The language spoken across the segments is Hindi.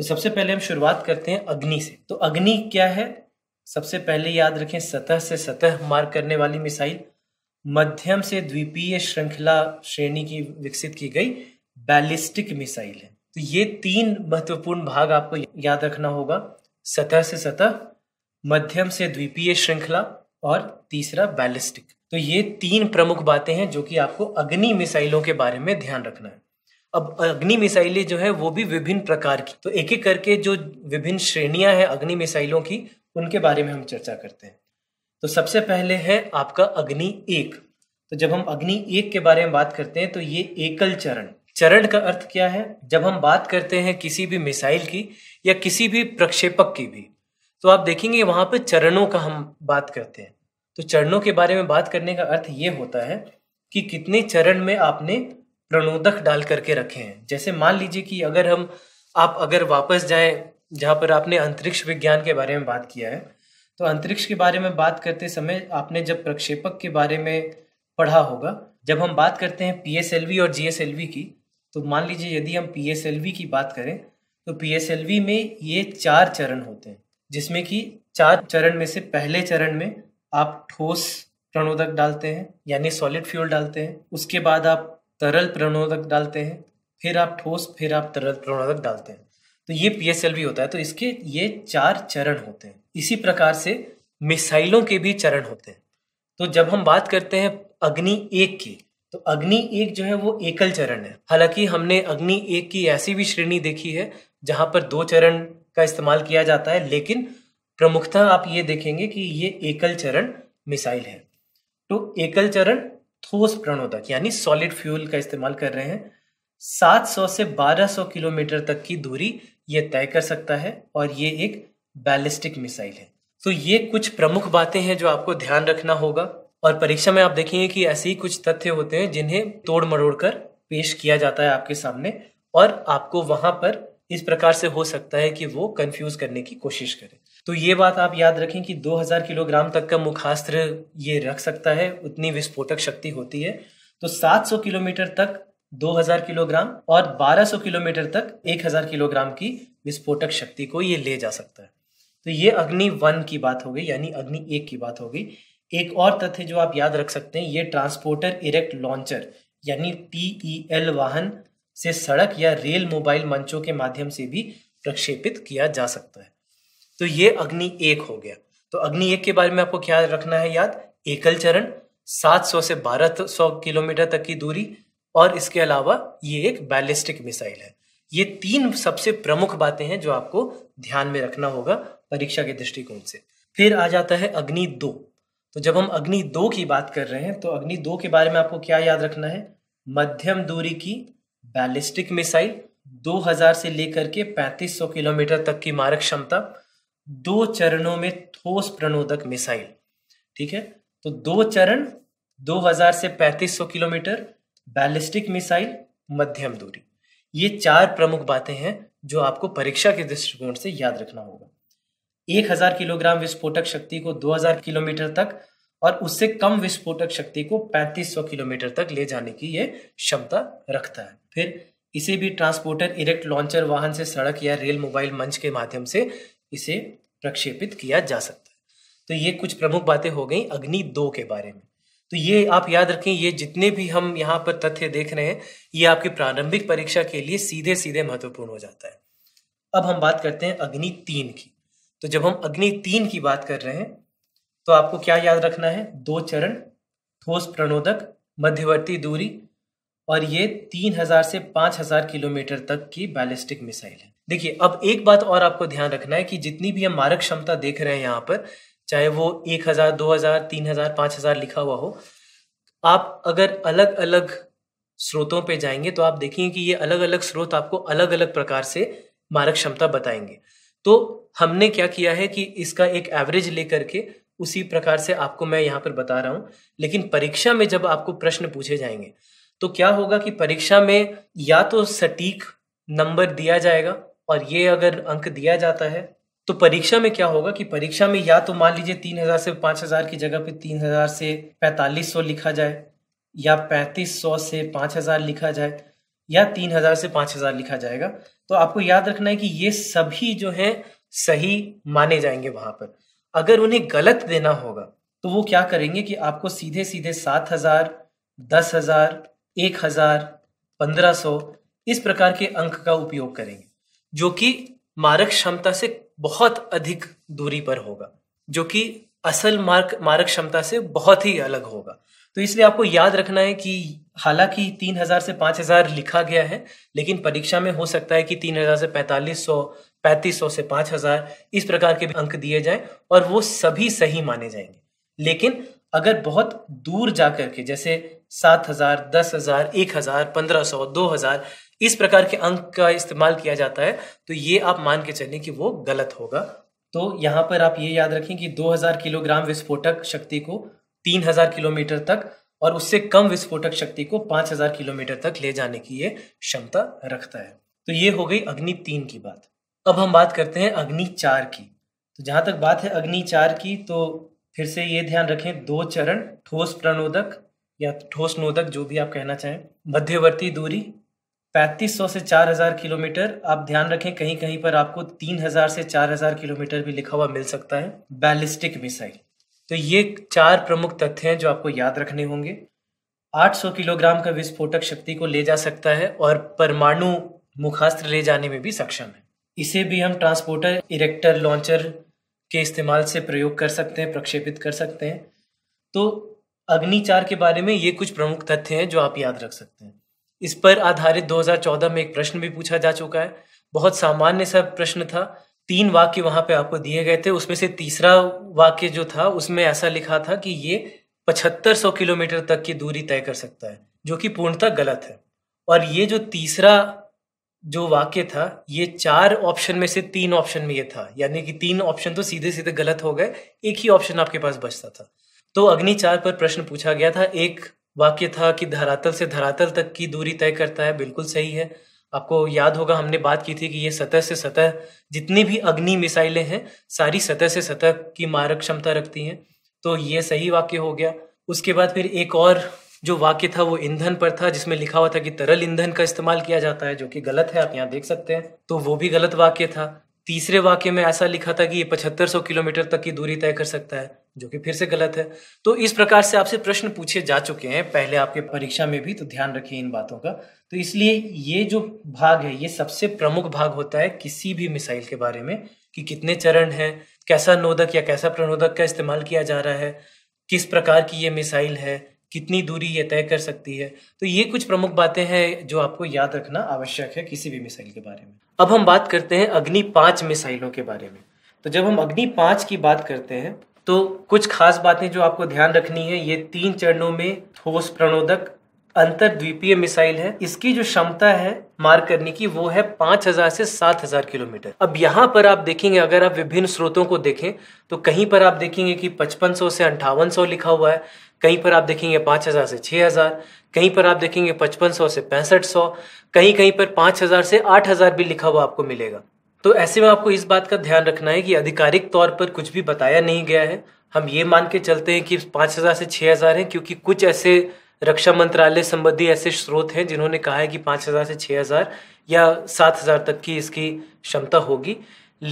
तो सबसे पहले हम शुरुआत करते हैं अग्नि से तो अग्नि क्या है सबसे पहले याद रखें सतह से सतह मार करने वाली मिसाइल मध्यम से द्वीपीय श्रृंखला श्रेणी की विकसित की गई बैलिस्टिक मिसाइल है तो ये तीन महत्वपूर्ण भाग आपको याद रखना होगा सतह से सतह मध्यम से द्वीपीय श्रृंखला और तीसरा बैलिस्टिक तो ये तीन प्रमुख बातें हैं जो कि आपको अग्नि मिसाइलों के बारे में ध्यान रखना है अब अग्नि मिसाइलें जो है वो भी विभिन्न प्रकार की तो एक एक करके जो विभिन्न श्रेणियां हैं अग्नि मिसाइलों की उनके बारे में हम चर्चा करते हैं तो सबसे पहले है आपका अग्नि एक तो जब हम अग्नि एक के बारे में बात करते हैं तो ये एकल चरण चरण का अर्थ क्या है जब हम बात करते हैं किसी भी मिसाइल की या किसी भी प्रक्षेपक की भी तो आप देखेंगे वहां पर चरणों का हम बात करते हैं तो चरणों के बारे में बात करने का अर्थ ये होता है कि कितने चरण में आपने प्रणोदक डाल करके रखे हैं जैसे मान लीजिए कि अगर हम आप अगर वापस जाएं जहाँ पर आपने अंतरिक्ष विज्ञान के बारे में बात किया है तो अंतरिक्ष के बारे में बात करते समय आपने जब प्रक्षेपक के बारे में पढ़ा होगा जब हम बात करते हैं पी और जी की तो मान लीजिए यदि हम पी की बात करें तो पी में ये चार चरण होते हैं जिसमें कि चार चरण में से पहले चरण में आप ठोस प्रणोदक डालते हैं यानी सॉलिड फ्यूल डालते हैं उसके बाद आप तरल प्रणोदक डालते हैं फिर आप ठोस फिर आप तरल प्रणोदक डालते हैं तो ये पीएसएलवी होता है तो इसके ये चार चरण होते हैं इसी प्रकार से मिसाइलों के भी चरण होते हैं तो जब हम बात करते हैं अग्नि एक की तो अग्नि एक जो है वो एकल चरण है हालांकि हमने अग्नि एक की ऐसी भी श्रेणी देखी है जहां पर दो चरण का इस्तेमाल किया जाता है लेकिन प्रमुखता आप ये देखेंगे कि ये एकल चरण मिसाइल है तो एकल चरण ठोस प्रणोदक यानी सॉलिड फ्यूल का इस्तेमाल कर रहे हैं 700 से 1200 किलोमीटर तक की दूरी ये तय कर सकता है और ये एक बैलिस्टिक मिसाइल है तो ये कुछ प्रमुख बातें हैं जो आपको ध्यान रखना होगा और परीक्षा में आप देखेंगे कि ऐसे ही कुछ तथ्य होते हैं जिन्हें तोड़ मरोड़ कर पेश किया जाता है आपके सामने और आपको वहां पर इस प्रकार से हो सकता है कि वो कंफ्यूज करने की कोशिश करे तो ये बात आप याद रखें कि 2000 किलोग्राम तक का मुखास्त्र ये रख सकता है उतनी विस्फोटक शक्ति होती है तो 700 किलोमीटर तक 2000 किलोग्राम और 1200 किलोमीटर तक 1000 किलोग्राम की विस्फोटक शक्ति को ये ले जा सकता है तो ये अग्नि वन की बात हो गई यानी अग्नि एक की बात हो गई एक और तथ्य जो आप याद रख सकते हैं ये ट्रांसपोर्टर इरेक्ट लॉन्चर यानी टी e वाहन से सड़क या रेल मोबाइल मंचों के माध्यम से भी प्रक्षेपित किया जा सकता है तो ये अग्नि एक हो गया तो अग्नि एक के बारे में आपको क्या रखना है याद एकल चरण 700 से 1200 किलोमीटर तक की दूरी और इसके अलावा ये एक बैलिस्टिक मिसाइल है ये तीन सबसे प्रमुख बातें हैं जो आपको ध्यान में रखना होगा परीक्षा के दृष्टिकोण से फिर आ जाता है अग्नि दो तो जब हम अग्नि दो की बात कर रहे हैं तो अग्नि दो के बारे में आपको क्या याद रखना है मध्यम दूरी की बैलिस्टिक मिसाइल 2000 से लेकर के 3500 किलोमीटर तक की मारक क्षमता दो चरणों में ठोस प्रणोदक मिसाइल ठीक है तो दो चरण 2000 से 3500 किलोमीटर बैलिस्टिक मिसाइल मध्यम दूरी ये चार प्रमुख बातें हैं जो आपको परीक्षा के दृष्टिकोण से याद रखना होगा 1000 किलोग्राम विस्फोटक शक्ति को 2000 किलोमीटर तक और उससे कम विस्फोटक शक्ति को 3500 किलोमीटर तक ले जाने की यह क्षमता रखता है फिर इसे भी ट्रांसपोर्टर इरेक्ट लॉन्चर वाहन से सड़क या रेल मोबाइल मंच के माध्यम से इसे प्रक्षेपित किया जा सकता है तो ये कुछ प्रमुख बातें हो गई अग्नि दो के बारे में तो ये आप याद रखें ये जितने भी हम यहाँ पर तथ्य देख रहे हैं ये आपकी प्रारंभिक परीक्षा के लिए सीधे सीधे महत्वपूर्ण हो जाता है अब हम बात करते हैं अग्नि तीन की तो जब हम अग्नि तीन की बात कर रहे हैं तो आपको क्या याद रखना है दो चरण ठोस प्रणोदक मध्यवर्ती दूरी और ये 3000 से 5000 किलोमीटर तक की बैलिस्टिक मिसाइल है देखिए अब एक बात और आपको ध्यान रखना है कि जितनी भी हम मारक क्षमता देख रहे हैं यहाँ पर चाहे वो 1000, 2000, 3000, 5000 लिखा हुआ हो आप अगर अलग अलग स्रोतों पे जाएंगे तो आप देखेंगे कि ये अलग अलग स्रोत आपको अलग अलग प्रकार से मारक क्षमता बताएंगे तो हमने क्या किया है कि इसका एक एवरेज लेकर के उसी प्रकार से आपको मैं यहाँ पर बता रहा हूँ लेकिन परीक्षा में जब आपको प्रश्न पूछे जाएंगे तो क्या होगा कि परीक्षा में या तो सटीक नंबर दिया जाएगा और ये अगर अंक दिया जाता है तो परीक्षा में क्या होगा कि परीक्षा में या तो मान लीजिए तीन हजार से पांच हजार की जगह पे तीन हजार से पैंतालीस सौ लिखा जाए या पैंतीस सौ से पांच हजार लिखा जाए या तीन हजार से पांच हजार लिखा जाएगा तो आपको याद रखना है कि ये सभी जो है सही माने जाएंगे वहां पर अगर उन्हें गलत देना होगा तो वो क्या करेंगे कि आपको सीधे सीधे सात हजार दस हजार एक हजार पंद्रह सौ इस प्रकार के अंक का उपयोग करेंगे जो कि मारक क्षमता से बहुत अधिक दूरी पर होगा जो कि असल मार्क मारक क्षमता से बहुत ही अलग होगा तो इसलिए आपको याद रखना है कि हालांकि 3000 से 5000 लिखा गया है लेकिन परीक्षा में हो सकता है कि 3000 से 4500 3500 से 5000 इस प्रकार के अंक दिए जाएं और वो सभी सही माने जाएंगे लेकिन अगर बहुत दूर जा करके जैसे सात हजार दस हजार एक हजार पंद्रह सौ दो हजार इस प्रकार के अंक का इस्तेमाल किया जाता है तो ये आप मान के चलें कि वो गलत होगा तो यहाँ पर आप ये याद रखें कि 2000 किलोग्राम विस्फोटक शक्ति को 3000 किलोमीटर तक और उससे कम विस्फोटक शक्ति को 5000 किलोमीटर तक ले जाने की ये क्षमता रखता है तो ये हो गई अग्नि तीन की बात अब हम बात करते हैं अग्नि चार की तो जहां तक बात है अग्नि चार की तो फिर से ये ध्यान रखें दो चरण ठोस प्रणोदक या ठोस नोदक जो भी आप कहना चाहें मध्यवर्ती दूरी 3500 से 4000 किलोमीटर आप ध्यान रखें कहीं कहीं पर आपको 3000 से 4000 किलोमीटर भी लिखा हुआ मिल सकता है बैलिस्टिक मिसाइल तो ये चार प्रमुख तथ्य हैं जो आपको याद रखने होंगे 800 किलोग्राम का विस्फोटक शक्ति को ले जा सकता है और परमाणु मुखास्त्र ले जाने में भी सक्षम है इसे भी हम ट्रांसपोर्टर इरेक्टर लॉन्चर के इस्तेमाल से प्रयोग कर सकते हैं प्रक्षेपित कर सकते हैं तो अग्निचार के बारे में ये कुछ प्रमुख तथ्य हैं जो आप याद रख सकते हैं इस पर आधारित 2014 में एक प्रश्न भी पूछा जा चुका है बहुत सामान्य सा प्रश्न था तीन वाक्य वहां पे आपको दिए गए थे उसमें से तीसरा वाक्य जो था उसमें ऐसा लिखा था कि ये पचहत्तर सौ किलोमीटर तक की दूरी तय कर सकता है जो कि पूर्णतः गलत है और ये जो तीसरा जो वाक्य था ये चार ऑप्शन में से तीन ऑप्शन में ये था यानी कि तीन ऑप्शन तो सीधे सीधे गलत हो गए एक ही ऑप्शन आपके पास बचता था तो अग्नि चार पर प्रश्न पूछा गया था एक वाक्य था कि धरातल से धरातल तक की दूरी तय करता है बिल्कुल सही है आपको याद होगा हमने बात की थी कि ये सतह से सतह जितनी भी अग्नि मिसाइलें हैं सारी सतह से सतह की मारक क्षमता रखती हैं तो ये सही वाक्य हो गया उसके बाद फिर एक और जो वाक्य था वो ईंधन पर था जिसमें लिखा हुआ था कि तरल ईंधन का इस्तेमाल किया जाता है जो कि गलत है आप यहाँ देख सकते हैं तो वो भी गलत वाक्य था तीसरे वाक्य में ऐसा लिखा था कि ये पचहत्तर सौ किलोमीटर तक की दूरी तय कर सकता है जो कि फिर से गलत है तो इस प्रकार से आपसे प्रश्न पूछे जा चुके हैं पहले आपके परीक्षा में भी तो ध्यान रखिए इन बातों का तो इसलिए ये जो भाग है ये सबसे प्रमुख भाग होता है किसी भी मिसाइल के बारे में कि कितने चरण हैं कैसा नोदक या कैसा प्रणोदक का इस्तेमाल किया जा रहा है किस प्रकार की ये मिसाइल है कितनी दूरी ये तय कर सकती है तो ये कुछ प्रमुख बातें हैं जो आपको याद रखना आवश्यक है किसी भी मिसाइल के बारे में अब हम बात करते हैं अग्नि पांच मिसाइलों के बारे में तो जब हम अग्नि पांच की बात करते हैं तो कुछ खास बातें जो आपको ध्यान रखनी है ये तीन चरणों में ठोस प्रणोदक अंतरद्वीपीय मिसाइल है इसकी जो क्षमता है मार करने की वो है 5000 से 7000 किलोमीटर अब यहाँ पर आप देखेंगे अगर आप विभिन्न स्रोतों को देखें तो कहीं पर आप देखेंगे कि 5500 से अंठावन लिखा हुआ है कहीं पर आप देखेंगे 5000 से 6000 कहीं पर आप देखेंगे 5500 से पैंसठ कहीं कहीं पर 5000 से 8000 भी लिखा हुआ आपको मिलेगा तो ऐसे में आपको इस बात का ध्यान रखना है कि आधिकारिक तौर पर कुछ भी बताया नहीं गया है हम ये मान के चलते हैं कि 5000 से 6000 है क्योंकि कुछ ऐसे रक्षा मंत्रालय संबंधी ऐसे स्रोत हैं जिन्होंने कहा है कि पाँच हज़ार से छः हज़ार या सात हज़ार तक की इसकी क्षमता होगी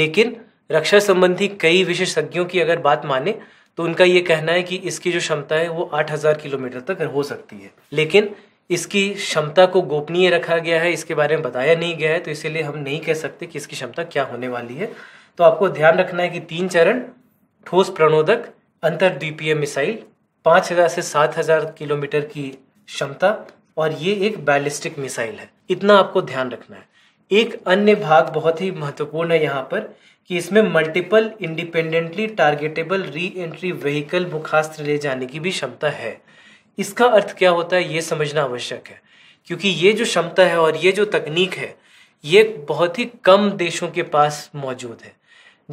लेकिन रक्षा संबंधी कई विशेषज्ञों की अगर बात माने तो उनका ये कहना है कि इसकी जो क्षमता है वो आठ हज़ार किलोमीटर तक हो सकती है लेकिन इसकी क्षमता को गोपनीय रखा गया है इसके बारे में बताया नहीं गया है तो इसीलिए हम नहीं कह सकते कि इसकी क्षमता क्या होने वाली है तो आपको ध्यान रखना है कि तीन चरण ठोस प्रणोदक अंतरद्वीपीय मिसाइल पाँच हज़ार से सात हज़ार किलोमीटर की क्षमता और ये एक बैलिस्टिक मिसाइल है इतना आपको ध्यान रखना है एक अन्य भाग बहुत ही महत्वपूर्ण है यहाँ पर कि इसमें multiple independently targetable reentry vehicle मुखास्त्र ले जाने की भी क्षमता है इसका अर्थ क्या होता है ये समझना आवश्यक है क्योंकि ये जो क्षमता है और ये जो तकनीक है ये बहुत ही कम देशों के पास मौजूद है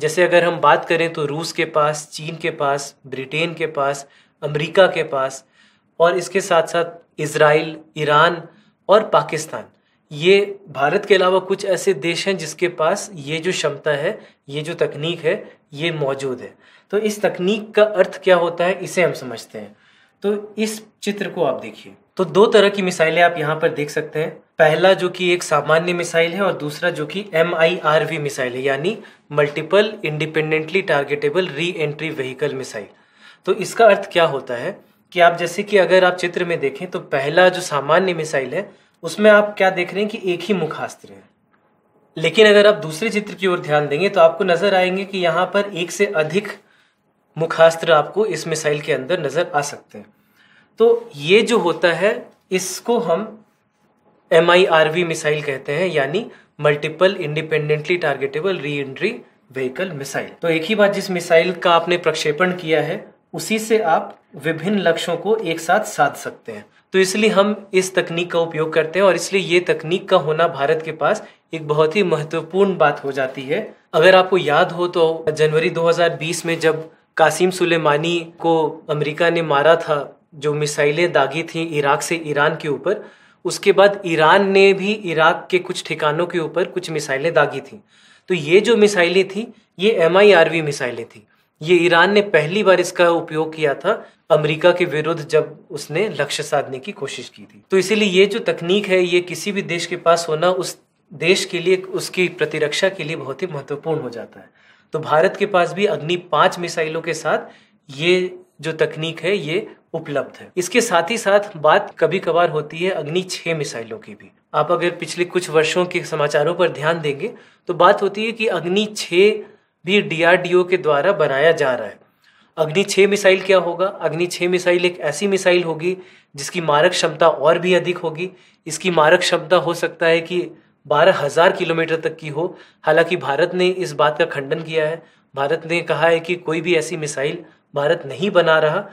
जैसे अगर हम बात करें तो रूस के पास चीन के पास ब्रिटेन के पास अमेरिका के पास और इसके साथ साथ इसराइल ईरान और पाकिस्तान ये भारत के अलावा कुछ ऐसे देश हैं जिसके पास ये जो क्षमता है ये जो तकनीक है ये मौजूद है तो इस तकनीक का अर्थ क्या होता है इसे हम समझते हैं तो इस चित्र को आप देखिए तो दो तरह की मिसाइलें आप यहाँ पर देख सकते हैं पहला जो कि एक सामान्य मिसाइल है और दूसरा जो कि M I R V missile है यानी multiple independently targetable reentry vehicle missile तो इसका अर्थ क्या होता है कि आप जैसे कि अगर आप चित्र में देखें तो पहला जो सामान्य मिसाइल है उसमें आप क्या देख रहे हैं कि एक ही मुखास्त्र है लेकिन अगर आप दूसरे चित्र की ओर ध्यान देंगे तो आपको नजर आएंगे कि यहाँ पर एक से अधिक मुखास्त्र आपको इस मिसाइल के अंदर नजर आ सकते हैं तो ये जो होता है इसको हम एम मिसाइल कहते हैं यानी multiple independently targetable reentry vehicle missile तो एक ही बात जिस मिसाइल का आपने प्रक्षेपण किया है उसी से आप विभिन्न लक्ष्यों को एक साथ साध सकते हैं तो इसलिए हम इस तकनीक का उपयोग करते हैं और इसलिए ये तकनीक का होना भारत के पास एक बहुत ही महत्वपूर्ण बात हो जाती है अगर आपको याद हो तो जनवरी 2020 में जब कासिम सुलेमानी को अमेरिका ने मारा था जो मिसाइलें दागी थी इराक से ईरान के ऊपर उसके बाद ईरान ने भी इराक के कुछ ठिकानों के ऊपर कुछ मिसाइलें दागी थी तो ये जो मिसाइलें थी ये एम मिसाइलें थी ये ईरान ने पहली बार इसका उपयोग किया था अमेरिका के विरुद्ध जब उसने लक्ष्य साधने की कोशिश की थी तो इसीलिए ये जो तकनीक है ये किसी भी देश के पास होना उस देश के लिए उसकी प्रतिरक्षा के लिए बहुत ही महत्वपूर्ण हो जाता है तो भारत के पास भी अग्नि पांच मिसाइलों के साथ ये जो तकनीक है ये उपलब्ध है इसके साथ ही साथ बात कभी कभार होती है अग्नि छह मिसाइलों की भी आप अगर पिछले कुछ वर्षों के समाचारों पर ध्यान देंगे तो बात होती है कि अग्नि छह भी डीआरडीओ के द्वारा बनाया जा रहा है अग्नि छः मिसाइल क्या होगा अग्नि छः मिसाइल एक ऐसी मिसाइल होगी जिसकी मारक क्षमता और भी अधिक होगी इसकी मारक क्षमता हो सकता है कि बारह हजार किलोमीटर तक की हो हालांकि भारत ने इस बात का खंडन किया है भारत ने कहा है कि कोई भी ऐसी मिसाइल भारत नहीं बना रहा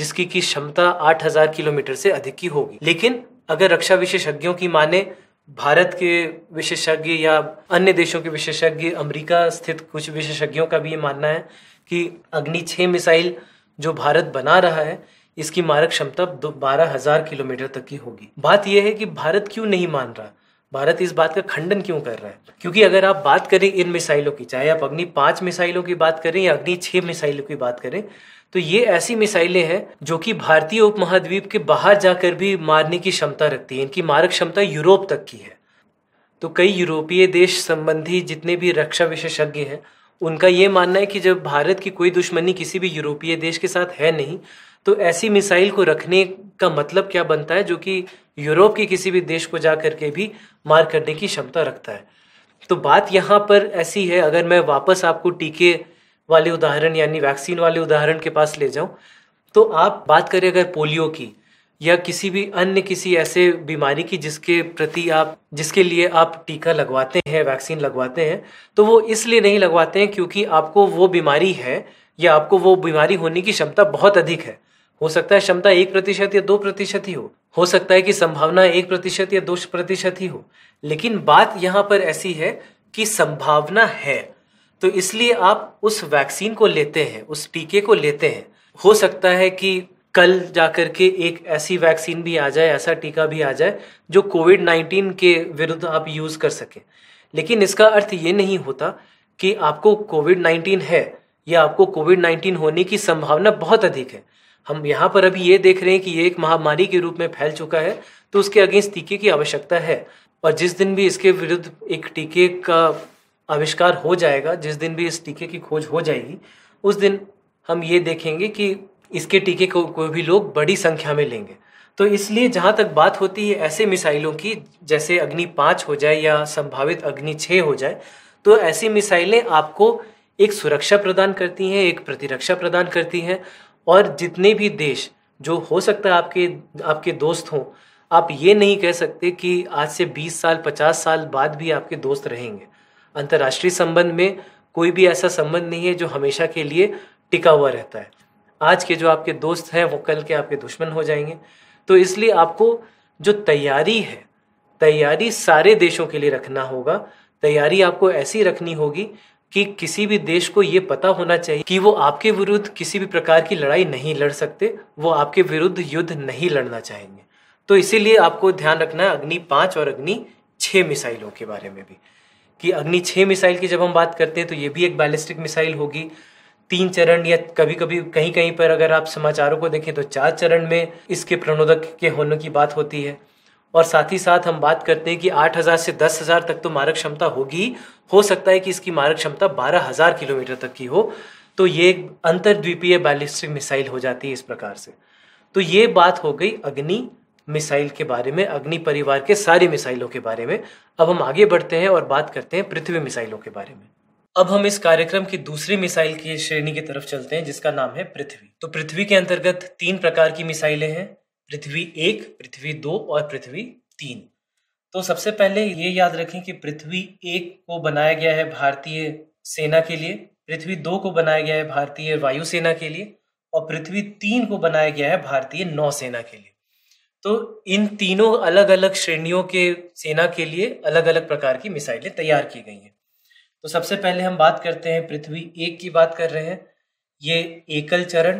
जिसकी की क्षमता आठ हजार किलोमीटर से अधिक की होगी लेकिन अगर रक्षा विशेषज्ञों की माने भारत के विशेषज्ञ या अन्य देशों के विशेषज्ञ अमेरिका स्थित कुछ विशेषज्ञों का भी ये मानना है कि अग्नि छः मिसाइल जो भारत बना रहा है इसकी मारक क्षमता बारह हजार किलोमीटर तक की होगी बात यह है कि भारत क्यों नहीं मान रहा भारत इस बात का खंडन क्यों कर रहा है क्योंकि अगर आप बात करें इन मिसाइलों की चाहे आप अग्नि पांच मिसाइलों की बात करें या अग्नि छह मिसाइलों की बात करें तो ये ऐसी मिसाइलें हैं जो कि भारतीय उपमहाद्वीप के बाहर जाकर भी मारने की क्षमता रखती है इनकी मारक क्षमता यूरोप तक की है तो कई यूरोपीय देश संबंधी जितने भी रक्षा विशेषज्ञ हैं उनका ये मानना है कि जब भारत की कोई दुश्मनी किसी भी यूरोपीय देश के साथ है नहीं तो ऐसी मिसाइल को रखने का मतलब क्या बनता है जो कि यूरोप के किसी भी देश को जा करके भी मार करने की क्षमता रखता है तो बात यहाँ पर ऐसी है अगर मैं वापस आपको टीके वाले उदाहरण यानी वैक्सीन वाले उदाहरण के पास ले जाऊँ तो आप बात करें अगर पोलियो की या किसी भी अन्य किसी ऐसे बीमारी की जिसके प्रति आप जिसके लिए आप टीका लगवाते हैं वैक्सीन लगवाते हैं तो वो इसलिए नहीं लगवाते हैं क्योंकि आपको वो बीमारी है या आपको वो बीमारी होने की क्षमता बहुत अधिक है हो सकता है क्षमता एक प्रतिशत या दो प्रतिशत ही हो हो सकता है कि संभावना एक प्रतिशत या दो प्रतिशत ही हो लेकिन बात यहाँ पर ऐसी है कि संभावना है तो इसलिए आप उस वैक्सीन को लेते हैं उस टीके को लेते हैं हो सकता है कि कल जाकर के एक ऐसी वैक्सीन भी आ जाए ऐसा टीका भी आ जाए जो कोविड नाइन्टीन के विरुद्ध आप यूज़ कर सकें लेकिन इसका अर्थ ये नहीं होता कि आपको कोविड नाइन्टीन है या आपको कोविड नाइन्टीन होने की संभावना बहुत अधिक है हम यहाँ पर अभी ये देख रहे हैं कि ये एक महामारी के रूप में फैल चुका है तो उसके अगेंस्ट टीके की आवश्यकता है और जिस दिन भी इसके विरुद्ध एक टीके का आविष्कार हो जाएगा जिस दिन भी इस टीके की खोज हो जाएगी उस दिन हम ये देखेंगे कि इसके टीके को कोई भी लोग बड़ी संख्या में लेंगे तो इसलिए जहाँ तक बात होती है ऐसे मिसाइलों की जैसे अग्नि पाँच हो जाए या संभावित अग्नि छः हो जाए तो ऐसी मिसाइलें आपको एक सुरक्षा प्रदान करती हैं एक प्रतिरक्षा प्रदान करती हैं और जितने भी देश जो हो सकता है आपके आपके दोस्त हों आप ये नहीं कह सकते कि आज से 20 साल 50 साल बाद भी आपके दोस्त रहेंगे अंतर्राष्ट्रीय संबंध में कोई भी ऐसा संबंध नहीं है जो हमेशा के लिए टिका हुआ रहता है आज के जो आपके दोस्त हैं वो कल के आपके दुश्मन हो जाएंगे तो इसलिए आपको जो तैयारी है तैयारी सारे देशों के लिए रखना होगा तैयारी आपको ऐसी रखनी होगी कि किसी भी देश को ये पता होना चाहिए कि वो आपके विरुद्ध किसी भी प्रकार की लड़ाई नहीं लड़ सकते वो आपके विरुद्ध युद्ध नहीं लड़ना चाहेंगे तो इसीलिए आपको ध्यान रखना है अग्नि पाँच और अग्नि छः मिसाइलों के बारे में भी कि अग्नि छः मिसाइल की जब हम बात करते हैं तो ये भी एक बैलिस्टिक मिसाइल होगी तीन चरण या कभी कभी कहीं कहीं पर अगर आप समाचारों को देखें तो चार चरण में इसके प्रणोदक के होने की बात होती है और साथ ही साथ हम बात करते हैं कि 8000 से 10000 तक तो मारक क्षमता होगी हो सकता है कि इसकी मारक क्षमता 12000 किलोमीटर तक की हो तो ये अंतरद्वीपीय बैलिस्टिक मिसाइल हो जाती है इस प्रकार से तो ये बात हो गई अग्नि मिसाइल के बारे में अग्नि परिवार के सारी मिसाइलों के बारे में अब हम आगे बढ़ते हैं और बात करते हैं पृथ्वी मिसाइलों के बारे में अब हम इस कार्यक्रम की दूसरी मिसाइल की श्रेणी की तरफ चलते हैं जिसका नाम है पृथ्वी तो पृथ्वी के अंतर्गत तीन प्रकार की मिसाइलें हैं पृथ्वी एक पृथ्वी दो और पृथ्वी तीन तो सबसे पहले ये याद रखें कि पृथ्वी एक को बनाया गया है भारतीय सेना के लिए पृथ्वी दो को बनाया गया है भारतीय वायुसेना के लिए और पृथ्वी तीन को बनाया गया है भारतीय नौसेना के लिए तो इन तीनों अलग अलग श्रेणियों के सेना के लिए अलग अलग प्रकार की मिसाइलें तैयार की गई हैं तो सबसे पहले हम बात करते हैं पृथ्वी एक की बात कर रहे हैं ये एकल चरण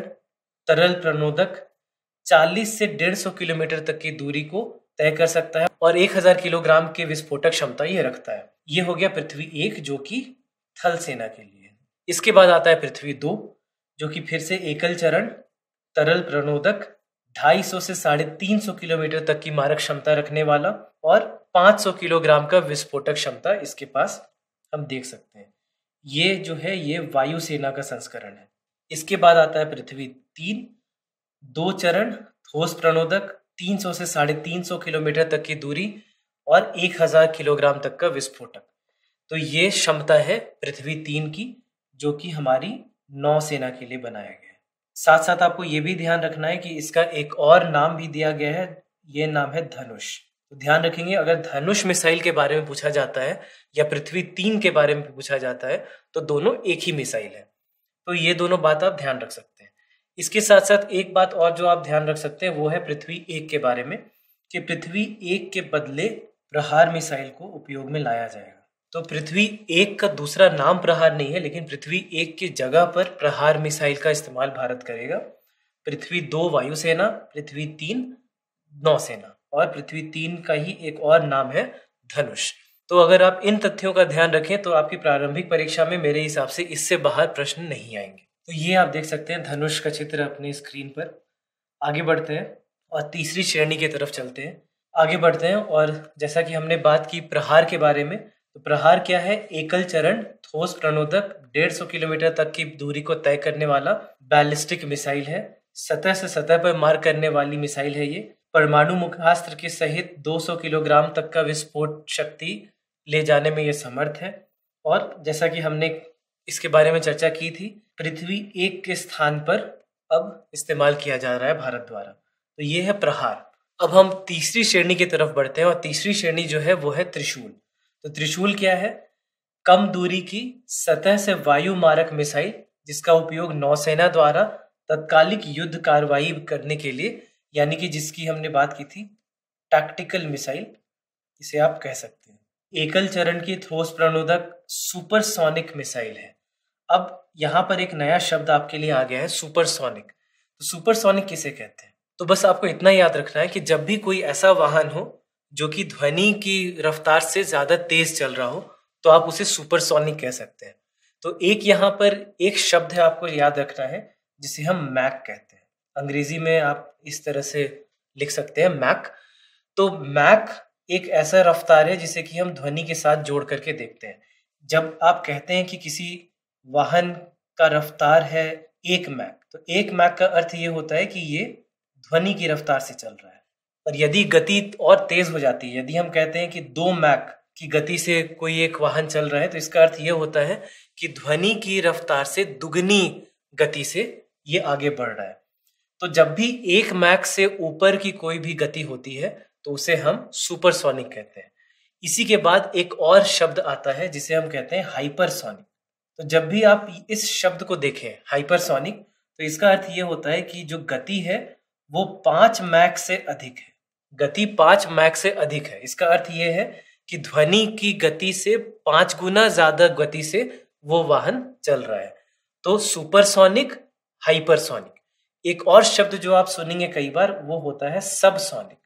तरल प्रणोदक 40 से 150 किलोमीटर तक की दूरी को तय कर सकता है और 1000 किलोग्राम के विस्फोटक क्षमता ये रखता है ये हो गया पृथ्वी एक जो कि थल सेना के लिए इसके बाद आता है पृथ्वी दो जो कि फिर से एकल चरण तरल प्रणोदक 250 से साढ़े तीन सौ किलोमीटर तक की मारक क्षमता रखने वाला और 500 किलोग्राम का विस्फोटक क्षमता इसके पास हम देख सकते हैं ये जो है ये वायुसेना का संस्करण है इसके बाद आता है पृथ्वी तीन दो चरण ठोस प्रणोदक 300 से साढ़े तीन किलोमीटर तक की दूरी और 1000 किलोग्राम तक का विस्फोटक तो ये क्षमता है पृथ्वी तीन की जो कि हमारी नौसेना के लिए बनाया गया है साथ साथ आपको ये भी ध्यान रखना है कि इसका एक और नाम भी दिया गया है ये नाम है धनुष तो ध्यान रखेंगे अगर धनुष मिसाइल के बारे में पूछा जाता है या पृथ्वी तीन के बारे में पूछा जाता है तो दोनों एक ही मिसाइल है तो ये दोनों बात आप ध्यान रख सकते हैं इसके साथ साथ एक बात और जो आप ध्यान रख सकते हैं वो है पृथ्वी एक के बारे में कि पृथ्वी एक के बदले प्रहार मिसाइल को उपयोग में लाया जाएगा तो पृथ्वी एक का दूसरा नाम प्रहार नहीं है लेकिन पृथ्वी एक के जगह पर प्रहार मिसाइल का इस्तेमाल भारत करेगा पृथ्वी दो वायुसेना पृथ्वी तीन नौसेना और पृथ्वी तीन का ही एक और नाम है धनुष तो अगर आप इन तथ्यों का ध्यान रखें तो आपकी प्रारंभिक परीक्षा में मेरे हिसाब से इससे बाहर प्रश्न नहीं आएंगे तो ये आप देख सकते हैं धनुष का चित्र अपने स्क्रीन पर आगे बढ़ते हैं और तीसरी श्रेणी की तरफ चलते हैं आगे बढ़ते हैं और जैसा कि हमने बात की प्रहार के बारे में तो प्रहार क्या है एकल चरण ठोस प्रणोदक सौ किलोमीटर तक की दूरी को तय करने वाला बैलिस्टिक मिसाइल है सतह से सतह पर मार करने वाली मिसाइल है ये परमाणु मुखास्त्र के सहित 200 किलोग्राम तक का विस्फोट शक्ति ले जाने में ये समर्थ है और जैसा कि हमने इसके बारे में चर्चा की थी पृथ्वी एक के स्थान पर अब इस्तेमाल किया जा रहा है भारत द्वारा तो ये है प्रहार अब हम तीसरी श्रेणी की तरफ बढ़ते हैं और तीसरी श्रेणी जो है वो है त्रिशूल तो त्रिशूल क्या है कम दूरी की सतह से वायु मारक मिसाइल जिसका उपयोग नौसेना द्वारा तत्कालिक युद्ध कार्रवाई करने के लिए यानी कि जिसकी हमने बात की थी टैक्टिकल मिसाइल इसे आप कह सकते हैं एकल चरण की ठोस प्रणोदक सुपरसोनिक मिसाइल है अब यहाँ पर एक नया शब्द आपके लिए आ गया है सुपरसोनिक तो सुपरसोनिक किसे कहते हैं तो बस आपको इतना याद रखना है कि जब भी कोई ऐसा वाहन हो जो कि ध्वनि की रफ्तार से ज़्यादा तेज चल रहा हो तो आप उसे सुपरसोनिक कह सकते हैं तो एक यहाँ पर एक शब्द है आपको याद रखना है जिसे हम मैक कहते हैं अंग्रेजी में आप इस तरह से लिख सकते हैं मैक तो मैक एक ऐसा रफ्तार है जिसे कि हम ध्वनि के साथ जोड़ करके देखते हैं जब आप कहते हैं कि किसी वाहन का रफ्तार है एक मैक तो एक मैक का अर्थ ये होता है कि ये ध्वनि की रफ्तार से चल रहा है और यदि गति और तेज हो जाती है यदि हम कहते हैं कि दो मैक की गति से कोई एक वाहन चल रहा है तो इसका अर्थ यह होता है कि ध्वनि की रफ्तार से दुगनी गति से ये आगे बढ़ रहा है तो जब भी एक मैक से ऊपर की कोई भी गति होती है तो उसे हम सुपरसोनिक कहते हैं इसी के बाद एक और शब्द आता है जिसे हम कहते हैं हाइपरसोनिक तो जब भी आप इस शब्द को देखें हाइपरसोनिक तो इसका अर्थ ये होता है कि जो गति है वो पांच मैक से अधिक है गति पांच मैक से अधिक है इसका अर्थ ये है कि ध्वनि की गति से पांच गुना ज्यादा गति से वो वाहन चल रहा है तो सुपरसोनिक हाइपरसोनिक एक और शब्द जो आप सुनेंगे कई बार वो होता है सबसोनिक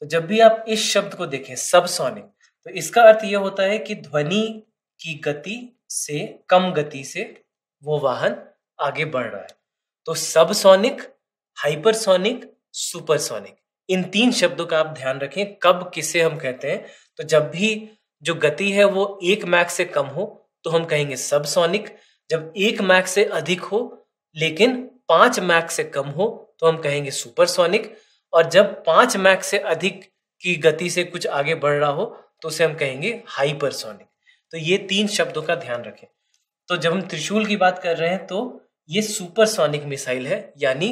तो जब भी आप इस शब्द को देखें सबसोनिक तो इसका अर्थ यह होता है कि ध्वनि की गति से कम गति से वो वाहन आगे बढ़ रहा है तो सबसोनिक हाइपरसोनिक सुपरसोनिक इन तीन शब्दों का आप ध्यान रखें कब किसे हम कहते हैं तो जब भी जो गति है वो एक मैक से कम हो तो हम कहेंगे सबसोनिक जब एक मैक से अधिक हो लेकिन पांच मैक से कम हो तो हम कहेंगे सुपरसोनिक और जब पांच मैक से अधिक की गति से कुछ आगे बढ़ रहा हो तो उसे हम कहेंगे हाइपरसोनिक तो ये तीन शब्दों का ध्यान रखें तो जब हम त्रिशूल की बात कर रहे हैं तो ये सुपरसोनिक मिसाइल है यानी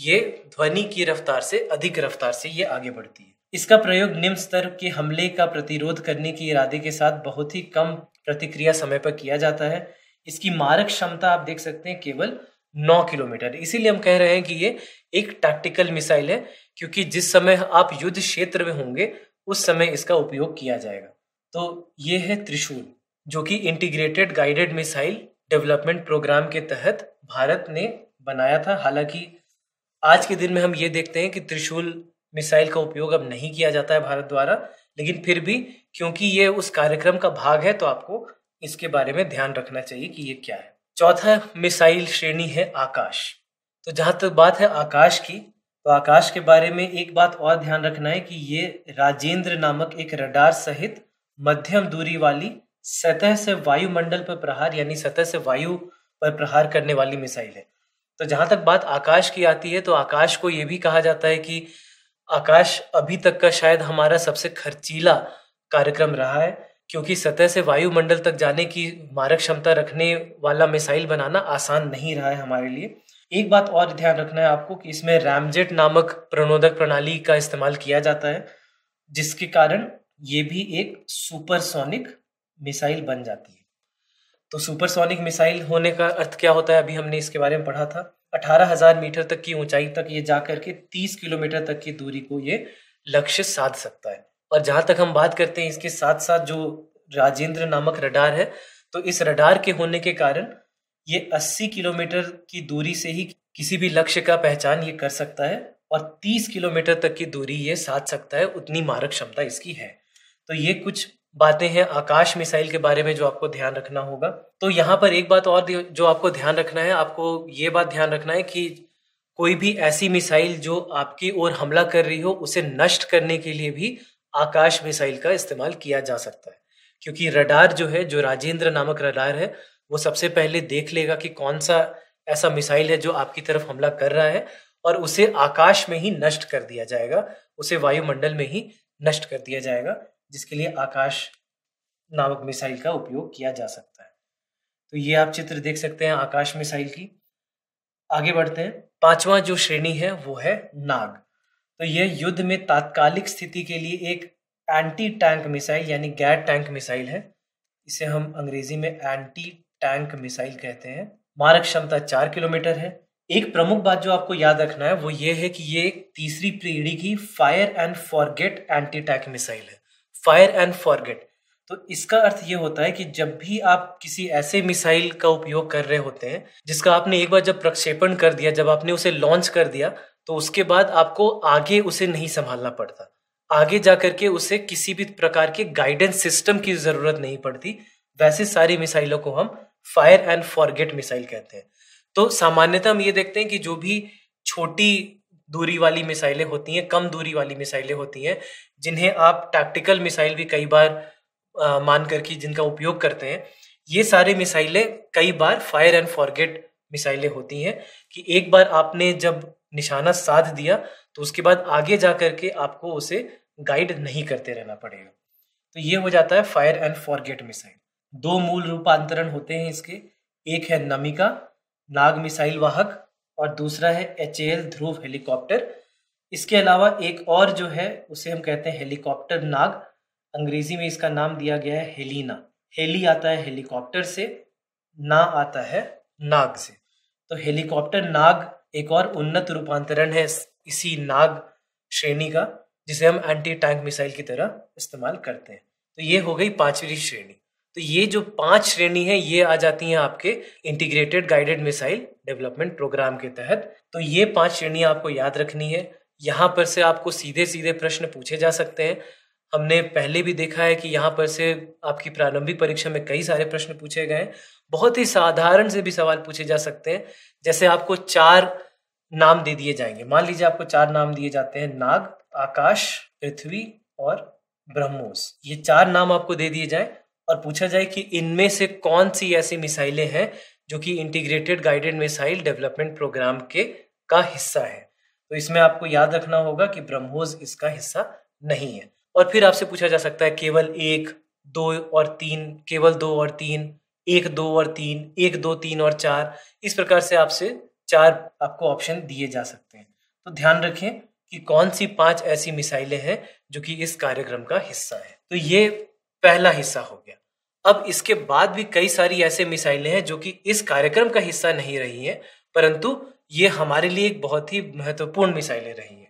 ये ध्वनि की रफ्तार से अधिक रफ्तार से ये आगे बढ़ती है इसका प्रयोग निम्न स्तर के हमले का प्रतिरोध करने के इरादे के साथ बहुत ही कम प्रतिक्रिया समय पर किया जाता है इसकी मारक क्षमता आप देख सकते हैं केवल 9 किलोमीटर इसीलिए हम कह रहे हैं कि ये एक टैक्टिकल मिसाइल है क्योंकि जिस समय आप युद्ध क्षेत्र में होंगे उस समय इसका उपयोग किया जाएगा तो ये है त्रिशूल जो कि integrated guided missile development programme के तहत भारत ने बनाया था हालांकि आज के दिन में हम ये देखते हैं कि त्रिशूल मिसाइल का उपयोग अब नहीं किया जाता है भारत द्वारा लेकिन फिर भी क्योंकि ये उस कार्यक्रम का भाग है तो आपको इसके बारे में ध्यान रखना चाहिए कि ये क्या है चौथा मिसाइल श्रेणी है आकाश तो जहां तक तो बात है आकाश की तो आकाश के बारे में एक बात और ध्यान रखना है कि ये राजेंद्र नामक एक रडार सहित मध्यम दूरी वाली सतह से वायुमंडल पर प्रहार यानी सतह से वायु पर प्रहार करने वाली मिसाइल है तो जहां तक बात आकाश की आती है तो आकाश को यह भी कहा जाता है कि आकाश अभी तक का शायद हमारा सबसे खर्चीला कार्यक्रम रहा है क्योंकि सतह से वायुमंडल तक जाने की मारक क्षमता रखने वाला मिसाइल बनाना आसान नहीं रहा है हमारे लिए एक बात और ध्यान रखना है आपको कि इसमें रैमजेट नामक प्रणोदक प्रणाली का इस्तेमाल किया जाता है जिसके कारण ये भी एक सुपरसोनिक मिसाइल बन जाती है तो सुपरसोनिक मिसाइल होने का अर्थ क्या होता है अभी हमने इसके बारे में पढ़ा था अठारह हजार मीटर तक की ऊंचाई तक ये जा करके तीस किलोमीटर तक की दूरी को ये लक्ष्य साध सकता है और जहां तक हम बात करते हैं इसके साथ साथ जो राजेंद्र नामक रडार है तो इस रडार के होने के कारण ये 80 किलोमीटर की दूरी से ही किसी भी लक्ष्य का पहचान ये कर सकता है और 30 किलोमीटर तक की दूरी ये साध सकता है उतनी मारक क्षमता इसकी है तो ये कुछ बातें हैं आकाश मिसाइल के बारे में जो आपको ध्यान रखना होगा तो यहाँ पर एक बात और जो आपको ध्यान रखना है आपको ये बात ध्यान रखना है कि कोई भी ऐसी मिसाइल जो आपकी ओर हमला कर रही हो उसे नष्ट करने के लिए भी आकाश मिसाइल का इस्तेमाल किया जा सकता है क्योंकि रडार जो है जो राजेंद्र नामक रडार है वो सबसे पहले देख लेगा कि कौन सा ऐसा मिसाइल है जो आपकी तरफ हमला कर रहा है और उसे आकाश में ही नष्ट कर दिया जाएगा उसे वायुमंडल में ही नष्ट कर दिया जाएगा जिसके लिए आकाश नामक मिसाइल का उपयोग किया जा सकता है तो ये आप चित्र देख सकते हैं आकाश मिसाइल की आगे बढ़ते हैं पांचवा जो श्रेणी है वो है नाग तो यह युद्ध में तात्कालिक स्थिति के लिए एक एंटी टैंक मिसाइल यानी गैर टैंक मिसाइल है इसे हम अंग्रेजी में एंटी टैंक मिसाइल कहते हैं मारक क्षमता चार किलोमीटर है एक प्रमुख बात जो आपको याद रखना है वो ये है कि ये एक तीसरी पीढ़ी की fire and forget anti tank missile है फायर एंड फॉरगेट तो इसका अर्थ ये होता है कि जब भी आप किसी ऐसे मिसाइल का उपयोग कर रहे होते हैं जिसका आपने एक बार जब प्रक्षेपण कर दिया जब आपने उसे लॉन्च कर दिया तो उसके बाद आपको आगे उसे नहीं संभालना पड़ता आगे जा करके उसे किसी भी प्रकार के गाइडेंस सिस्टम की जरूरत नहीं पड़ती वैसे सारी मिसाइलों को हम फायर एंड फॉरगेट मिसाइल कहते हैं तो सामान्यतः हम ये देखते हैं कि जो भी छोटी दूरी वाली मिसाइलें होती हैं कम दूरी वाली मिसाइलें होती हैं जिन्हें आप टैक्टिकल मिसाइल भी कई बार मान कर की जिनका उपयोग करते हैं ये सारे मिसाइलें कई बार फायर एंड फॉरगेट मिसाइलें होती हैं कि एक बार आपने जब निशाना साध दिया तो उसके बाद आगे जा करके आपको उसे गाइड नहीं करते रहना पड़ेगा तो ये हो जाता है फायर एंड फॉरगेट मिसाइल दो मूल रूपांतरण होते हैं इसके एक है नमिका नाग मिसाइल वाहक और दूसरा है एच ध्रुव हेलीकॉप्टर इसके अलावा एक और जो है उसे हम कहते हैं हेलीकॉप्टर नाग अंग्रेजी में इसका नाम दिया गया है हेलीना हेली आता है हेलीकॉप्टर से ना आता है नाग से तो हेलीकॉप्टर नाग एक और उन्नत रूपांतरण है इसी नाग श्रेणी का जिसे हम एंटी टैंक मिसाइल की तरह इस्तेमाल करते हैं तो ये हो गई पांचवी श्रेणी तो ये जो पांच श्रेणी है ये आ जाती हैं आपके integrated guided missile development programme के तहत तो ये पांच श्रेणी आपको याद रखनी है यहाँ पर से आपको सीधे सीधे प्रश्न पूछे जा सकते हैं हमने पहले भी देखा है कि यहाँ पर से आपकी प्रारंभिक परीक्षा में कई सारे प्रश्न पूछे गए हैं बहुत ही साधारण से भी सवाल पूछे जा सकते हैं जैसे आपको चार नाम दे दिए जाएंगे मान लीजिए आपको चार नाम दिए जाते हैं नाग आकाश पृथ्वी और ब्रह्मोस ये चार नाम आपको दे दिए जाए और पूछा जाए कि इनमें से कौन सी ऐसी मिसाइलें हैं जो कि integrated guided missile development programme के का हिस्सा है तो इसमें आपको याद रखना होगा कि ब्रह्मोस इसका हिस्सा नहीं है और फिर आपसे पूछा जा सकता है केवल एक दो और तीन केवल दो और तीन एक दो और तीन एक दो तीन और चार इस प्रकार से आपसे चार आपको ऑप्शन दिए जा सकते हैं तो ध्यान रखें कि कौन सी पांच ऐसी मिसाइलें हैं जो कि इस कार्यक्रम का हिस्सा है तो ये पहला हिस्सा हो गया अब इसके बाद भी कई सारी ऐसे मिसाइलें हैं जो कि इस कार्यक्रम का हिस्सा नहीं रही हैं परंतु ये हमारे लिए एक बहुत ही महत्वपूर्ण मिसाइलें रही हैं